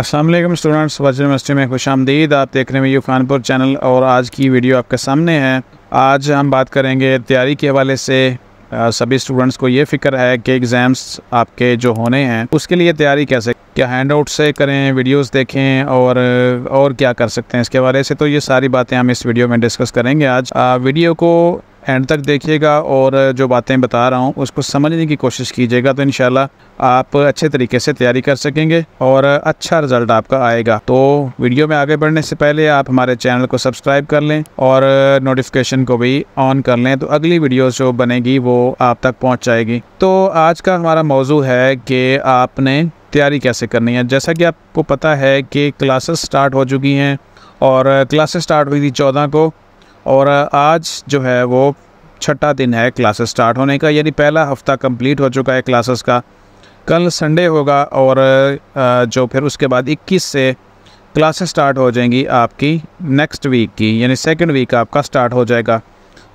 Aslam students वजन university में खुश आमदीद आप देख रहे हैं यू खानपुर चैनल और आज की वीडियो आपके सामने है आज हम बात करेंगे तैयारी के हवाले से सभी स्टूडेंट्स को ये फिक्र है कि एग्ज़ाम्स आपके जो होने हैं उसके लिए तैयारी कैसे क्या हैंड आउट से करें वीडियोस देखें और और क्या कर सकते हैं इसके बारे से तो ये सारी बातें हम इस वीडियो में डिस्कस करेंगे आज आ, वीडियो को एंड तक देखिएगा और जो बातें बता रहा हूँ उसको समझने की कोशिश कीजिएगा तो इन आप अच्छे तरीके से तैयारी कर सकेंगे और अच्छा रिजल्ट आपका आएगा तो वीडियो में आगे बढ़ने से पहले आप हमारे चैनल को सब्सक्राइब कर लें और नोटिफिकेशन को भी ऑन कर लें तो अगली वीडियो जो बनेगी वो आप तक पहुँच जाएगी तो आज का हमारा मौजू है कि आपने तैयारी कैसे करनी है जैसा कि आपको पता है कि क्लासेस स्टार्ट हो चुकी हैं और क्लासेस स्टार्ट हुई थी चौदह को और आज जो है वो छठा दिन है क्लासेस स्टार्ट होने का यानी पहला हफ्ता कंप्लीट हो चुका है क्लासेस का कल संडे होगा और जो फिर उसके बाद 21 से क्लासेस स्टार्ट हो जाएंगी आपकी नेक्स्ट वीक की यानी सेकंड वीक आपका स्टार्ट हो जाएगा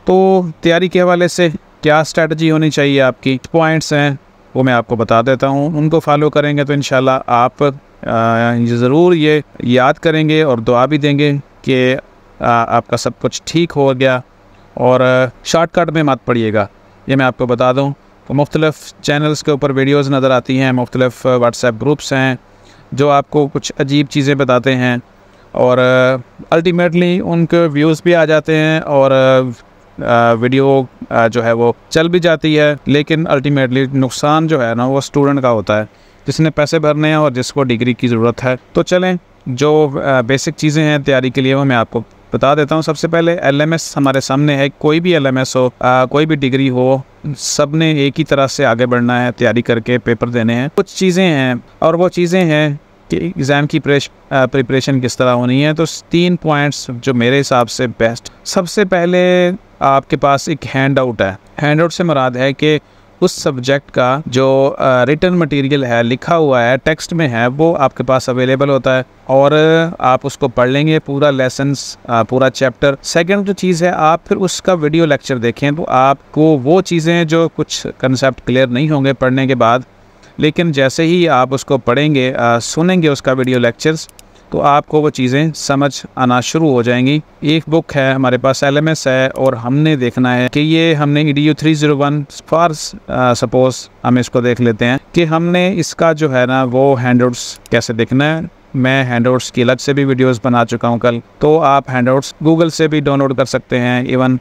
तो तैयारी के हवाले से क्या स्ट्रेटजी होनी चाहिए आपकी पॉइंट्स हैं वो मैं आपको बता देता हूँ उनको फॉलो करेंगे तो इन आप ज़रूर ये याद करेंगे और दुआ भी देंगे कि आपका सब कुछ ठीक हो गया और शॉर्टकट में मत पड़िएगा ये मैं आपको बता दूँ तो मुख्तलिफ़ चैनल्स के ऊपर वीडियोज़ नज़र आती हैं मुख्तलिफ़ व्हाट्सएप ग्रुप्स हैं जो आपको कुछ अजीब चीज़ें बताते हैं और अल्टीमेटली उनके व्यूज़ भी आ जाते हैं और वीडियो जो है वो चल भी जाती है लेकिन अल्टीमेटली नुकसान जो है ना वो स्टूडेंट का होता है जिसने पैसे भरने हैं और जिसको डिग्री की ज़रूरत है तो चलें जो बेसिक चीज़ें हैं तैयारी के लिए वो मैं आपको बता देता हूँ सबसे पहले एलएमएस हमारे सामने है कोई भी एलएमएस हो आ, कोई भी डिग्री हो सब ने एक ही तरह से आगे बढ़ना है तैयारी करके पेपर देने हैं कुछ चीज़ें हैं और वो चीज़ें हैं कि एग्ज़ाम की प्रिपरेशन किस तरह होनी है तो तीन पॉइंट्स जो मेरे हिसाब से बेस्ट सबसे पहले आपके पास एक हैंड आउट है हैंड आउट से मुराद है कि उस सब्जेक्ट का जो रिटर्न मटेरियल है लिखा हुआ है टेक्स्ट में है वो आपके पास अवेलेबल होता है और आप उसको पढ़ लेंगे पूरा लेसन्स पूरा चैप्टर सेकंड जो चीज़ है आप फिर उसका वीडियो लेक्चर देखें तो आपको वो चीज़ें जो कुछ कंसेप्ट क्लियर नहीं होंगे पढ़ने के बाद लेकिन जैसे ही आप उसको पढ़ेंगे आ, सुनेंगे उसका वीडियो लेक्चर्स तो आपको वो चीज़ें समझ आना शुरू हो जाएंगी एक बुक है हमारे पास एल है और हमने देखना है कि ये हमने E D U three zero one four suppose हम इसको देख लेते हैं कि हमने इसका जो है ना वो हैंड कैसे देखना है मैं हैंडआउट्स की अलग से भी वीडियोस बना चुका हूं कल तो आप हैंडआउट्स गूगल से भी डाउनलोड कर सकते हैं इवन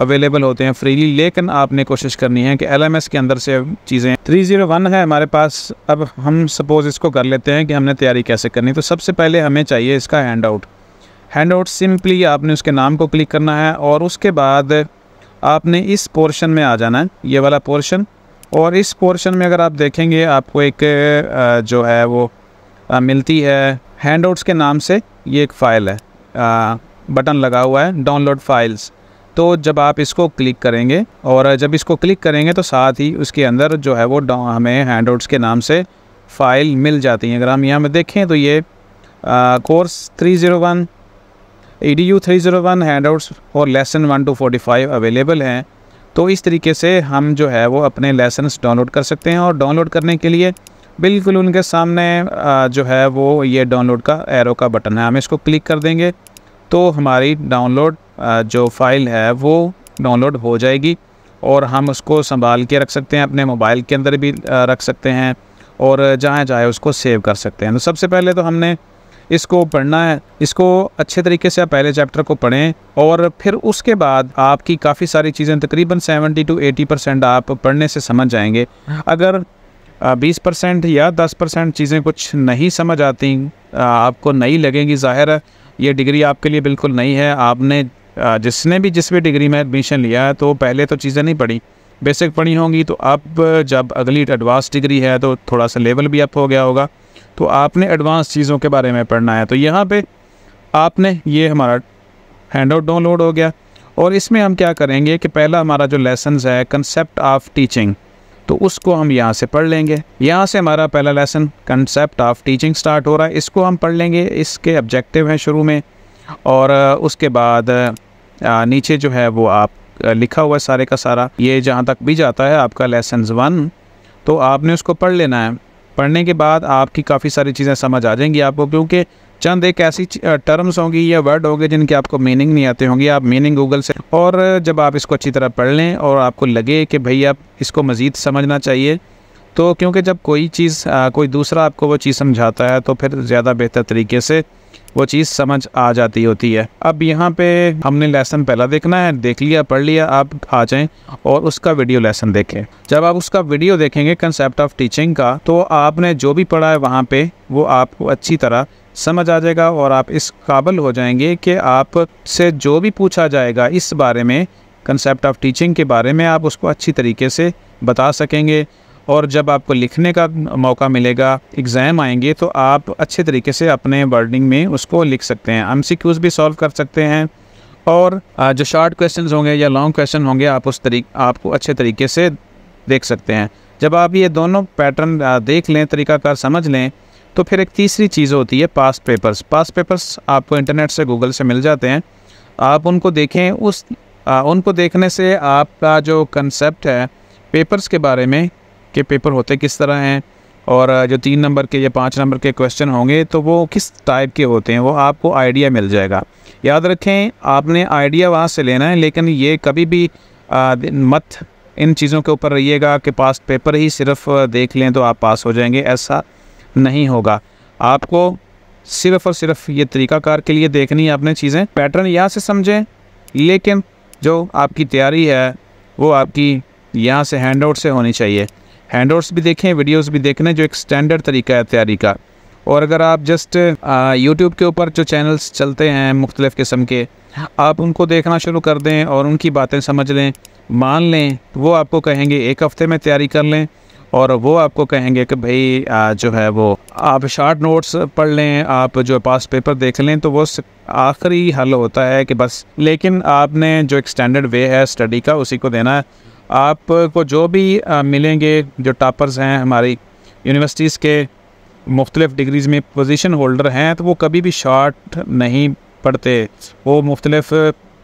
अवेलेबल होते हैं फ्रीली लेकिन आपने कोशिश करनी है कि एल के अंदर से चीज़ें थ्री जीरो वन है हमारे पास अब हम सपोज़ इसको कर लेते हैं कि हमने तैयारी कैसे करनी तो सबसे पहले हमें चाहिए इसका handout handout simply आपने उसके नाम को क्लिक करना है और उसके बाद आपने इस पोर्शन में आ जाना है ये वाला पोर्शन और इस पोर्शन में अगर आप देखेंगे आपको एक जो है वो मिलती है हैंड आउट्स के नाम से ये एक फ़ाइल है बटन लगा हुआ है डाउनलोड फाइल्स तो जब आप इसको क्लिक करेंगे और जब इसको क्लिक करेंगे तो साथ ही उसके अंदर जो है वो हमें हैंड के नाम से फ़ाइल मिल जाती हैं अगर हम यहाँ में देखें तो ये आ, कोर्स 301 ज़ीरो वन हैंडआउट्स और lesson one two five available हैं तो इस तरीके से हम जो है वो अपने लेसन डाउनलोड कर सकते हैं और डाउनलोड करने के लिए बिल्कुल उनके सामने जो है वो ये डाउनलोड का एरो का बटन है हम इसको क्लिक कर देंगे तो हमारी डाउनलोड जो फ़ाइल है वो डाउनलोड हो जाएगी और हम उसको संभाल के रख सकते हैं अपने मोबाइल के अंदर भी रख सकते हैं और जहाँ चाहे उसको सेव कर सकते हैं तो सबसे पहले तो हमने इसको पढ़ना है इसको अच्छे तरीके से आप पहले चैप्टर को पढ़ें और फिर उसके बाद आपकी काफ़ी सारी चीज़ें तकरीबन 70 टू 80 परसेंट आप पढ़ने से समझ जाएंगे अगर 20 परसेंट या 10 परसेंट चीज़ें कुछ नहीं समझ आती आपको नहीं लगेंगी ज़ाहिर है ये डिग्री आपके लिए बिल्कुल नहीं है आपने जिसने भी जिस भी डिग्री में एडमिशन लिया है तो पहले तो चीज़ें नहीं पढ़ी बेसिक पढ़ी होंगी तो अब जब अगली एडवांस डिग्री है तो थोड़ा सा लेवल भी अप हो गया होगा तो आपने एडवांस चीज़ों के बारे में पढ़ना है तो यहाँ पे आपने ये हमारा हैंड आउट डाउनलोड हो गया और इसमें हम क्या करेंगे कि पहला हमारा जो लेसन है कंसेप्ट ऑफ टीचिंग तो उसको हम यहाँ से पढ़ लेंगे यहाँ से हमारा पहला lesson concept of teaching start हो रहा है इसको हम पढ़ लेंगे इसके ऑब्जेक्टिव हैं शुरू में और उसके बाद नीचे जो है वो आप लिखा हुआ है सारे का सारा ये जहाँ तक भी जाता है आपका लेसन वन तो आपने उसको पढ़ लेना है पढ़ने के बाद आपकी काफ़ी सारी चीज़ें समझ आ जाएंगी आपको क्योंकि चंद एक ऐसी टर्म्स होंगी या वर्ड होंगे जिनके आपको मीनिंग नहीं आते होंगे आप मीनिंग गूगल से और जब आप इसको अच्छी तरह पढ़ लें और आपको लगे कि भाई आप इसको मज़ीद समझना चाहिए तो क्योंकि जब कोई चीज़ कोई दूसरा आपको वो चीज़ समझाता है तो फिर ज़्यादा बेहतर तरीके से वो चीज़ समझ आ जाती होती है अब यहाँ पे हमने लेसन पहला देखना है देख लिया पढ़ लिया आप आ जाएं और उसका वीडियो लेसन देखें जब आप उसका वीडियो देखेंगे कंसेप्ट ऑफ टीचिंग का तो आपने जो भी पढ़ा है वहाँ पे वो आपको अच्छी तरह समझ आ जाएगा और आप इस काबिल हो जाएंगे कि आप से जो भी पूछा जाएगा इस बारे में कंसेप्ट ऑफ टीचिंग के बारे में आप उसको अच्छी तरीके से बता सकेंगे और जब आपको लिखने का मौका मिलेगा एग्ज़ाम आएंगे तो आप अच्छे तरीके से अपने वर्डिंग में उसको लिख सकते हैं एम भी सॉल्व कर सकते हैं और जो शॉर्ट क्वेश्चंस होंगे या लॉन्ग क्वेश्चन होंगे आप उस तरीक आपको अच्छे तरीके से देख सकते हैं जब आप ये दोनों पैटर्न देख लें तरीका कार समझ लें तो फिर एक तीसरी चीज़ होती है पास पेपर्स पास पेपर्स आपको इंटरनेट से गूगल से मिल जाते हैं आप उनको देखें उस आ, उनको देखने से आपका जो कंसेप्ट है पेपर्स के बारे में कि पेपर होते किस तरह हैं और जो तीन नंबर के या पाँच नंबर के क्वेश्चन होंगे तो वो किस टाइप के होते हैं वो आपको आइडिया मिल जाएगा याद रखें आपने आइडिया वहाँ से लेना है लेकिन ये कभी भी आ, मत इन चीज़ों के ऊपर रहिएगा कि पास पेपर ही सिर्फ देख लें तो आप पास हो जाएंगे ऐसा नहीं होगा आपको सिर्फ और सिर्फ ये तरीकाकार के लिए देखनी है आपने चीज़ें पैटर्न यहाँ से समझें लेकिन जो आपकी तैयारी है वो आपकी यहाँ से हैंड आउट से होनी चाहिए हैंड आउट्स भी देखें वीडियोस भी देखने जो एक स्टैंडर्ड तरीका है तैयारी का और अगर आप जस्ट यूट्यूब के ऊपर जो चैनल्स चलते हैं मुख्तलिफ़ किस्म के आप उनको देखना शुरू कर दें और उनकी बातें समझ लें मान लें तो वो आपको कहेंगे एक हफ़्ते में तैयारी कर लें और वो आपको कहेंगे कि भाई जो है वो आप शार्ट नोट्स पढ़ लें आप जो पास पेपर देख लें तो वो आखिरी हल होता है कि बस लेकिन आपने जो एक स्टैंडर्ड वे है स्टडी का उसी को देना है आपको जो भी मिलेंगे जो टॉपर्स हैं हमारी यूनिवर्सिटीज़ के मुख्तलिफ डिग्रीज़ में पोजीशन होल्डर हैं तो वो कभी भी शॉर्ट नहीं पढ़ते वो मुख्तलिफ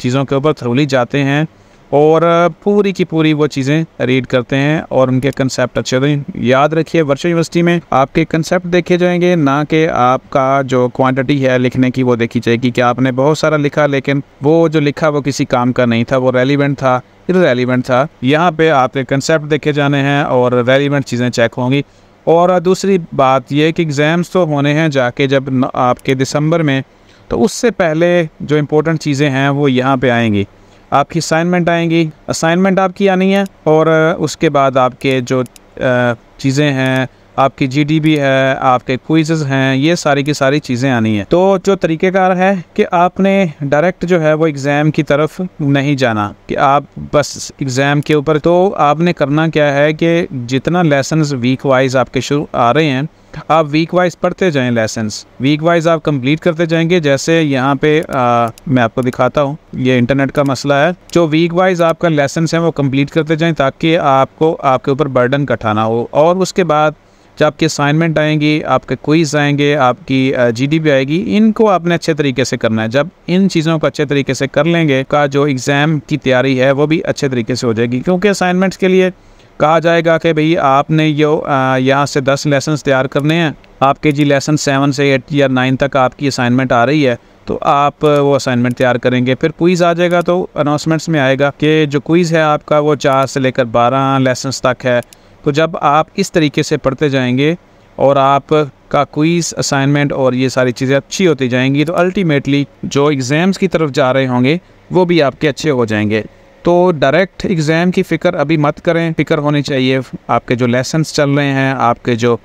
चीज़ों के ऊपर थ्रोली जाते हैं और पूरी की पूरी वो चीज़ें रीड करते हैं और उनके कंसेप्ट अच्छे होते याद रखिए वर्चुअल यूनिवर्सिटी में आपके कंसेप्ट देखे जाएंगे ना कि आपका जो क्वांटिटी है लिखने की वो देखी जाएगी कि आपने बहुत सारा लिखा लेकिन वो जो लिखा वो किसी काम का नहीं था वो रेलिवेंट था रेलिवेंट था यहाँ पे आपके कंसेप्ट देखे जाने हैं और रेलिवेंट चीज़ें चेक होंगी और दूसरी बात यह कि एग्ज़ाम्स तो होने हैं जाके जब आपके दिसंबर में तो उससे पहले जो इम्पोर्टेंट चीज़ें हैं वो यहाँ पे आएंगी आपकी असाइनमेंट आएंगी असाइनमेंट आपकी आनी है और उसके बाद आपके जो चीज़ें हैं आपकी जीडीबी है आपके क्विज़ हैं ये सारी की सारी चीज़ें आनी है तो जो तरीक़ेकार है कि आपने डायरेक्ट जो है वो एग्ज़ाम की तरफ नहीं जाना कि आप बस एग्ज़ाम के ऊपर तो आपने करना क्या है कि जितना लेसन वीक वाइज आपके शुरू आ रहे हैं आप वीक वाइज पढ़ते जाएं लेसन्स वीक वाइज आप कंप्लीट करते जाएंगे जैसे यहाँ पे आ, मैं आपको दिखाता हूँ ये इंटरनेट का मसला है जो वीक वाइज आपका लेसन्स है वो कंप्लीट करते जाएं ताकि आपको आपके ऊपर बर्डन कटाना हो और उसके बाद जब आपकी असाइनमेंट आएंगी आपके क्विज़ आएंगे आपकी जीडीपी आएगी इनको आपने अच्छे तरीके से करना है जब इन चीज़ों को अच्छे तरीके से कर लेंगे का जो एग्ज़ाम की तैयारी है वो भी अच्छे तरीके से हो जाएगी क्योंकि असाइनमेंट्स के लिए कहा जाएगा कि भई आपने यो यहाँ से दस लेसन तैयार करने हैं आपके जी लेसन सेवन से एट या नाइन तक आपकी असाइनमेंट आ रही है तो आप वो असाइनमेंट तैयार करेंगे फिर क्विज़ आ जाएगा तो अनाउंसमेंट्स में आएगा कि जो क्विज़ है आपका वो चार से लेकर बारह लेसन तक है तो जब आप इस तरीके से पढ़ते जाएंगे और आप का क्वीज़ असाइनमेंट और ये सारी चीज़ें अच्छी होती जाएंगी तो अल्टीमेटली जो एग्ज़ाम्स की तरफ जा रहे होंगे वो भी आपके अच्छे हो जाएंगे तो डायरेक्ट एग्ज़ाम की फ़िक्र अभी मत करें फ़िक्र होनी चाहिए आपके जो लेसन्स चल रहे हैं आपके जो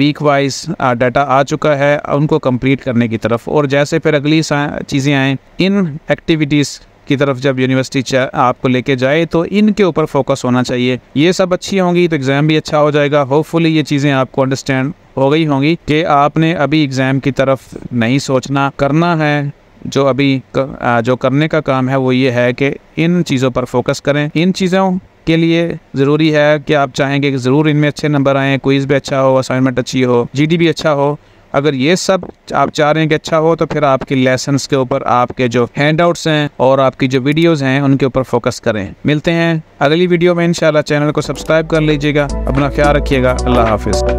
वीक वाइज डाटा आ चुका है उनको कंप्लीट करने की तरफ और जैसे फिर अगली चीज़ें आएँ इन एक्टिविटीज़ की तरफ जब यूनिवर्सिटी आपको लेके जाए तो इनके ऊपर फोकस होना चाहिए ये सब अच्छी होंगी तो एग्ज़ाम भी अच्छा हो जाएगा होपफुली ये चीज़ें आपको अंडरस्टैंड हो गई होंगी कि आपने अभी एग्ज़ाम की तरफ नहीं सोचना करना है जो अभी कर, जो करने का काम है वो ये है कि इन चीज़ों पर फोकस करें इन चीज़ों के लिए ज़रूरी है कि आप चाहेंगे कि ज़रूर इनमें अच्छे नंबर आएँ क्विज़ भी अच्छा हो असाइनमेंट अच्छी हो जीडी भी अच्छा हो अगर ये सब आप चाह रहे हैं कि अच्छा हो तो फिर आपके लेसन के ऊपर आपके जो हैंड हैं और आपकी जो वीडियोज हैं उनके ऊपर फोकस करें मिलते हैं अगली वीडियो में इनशाला चैनल को सब्सक्राइब कर लीजिएगा अपना ख्याल रखिएगा अल्लाह हाफिज़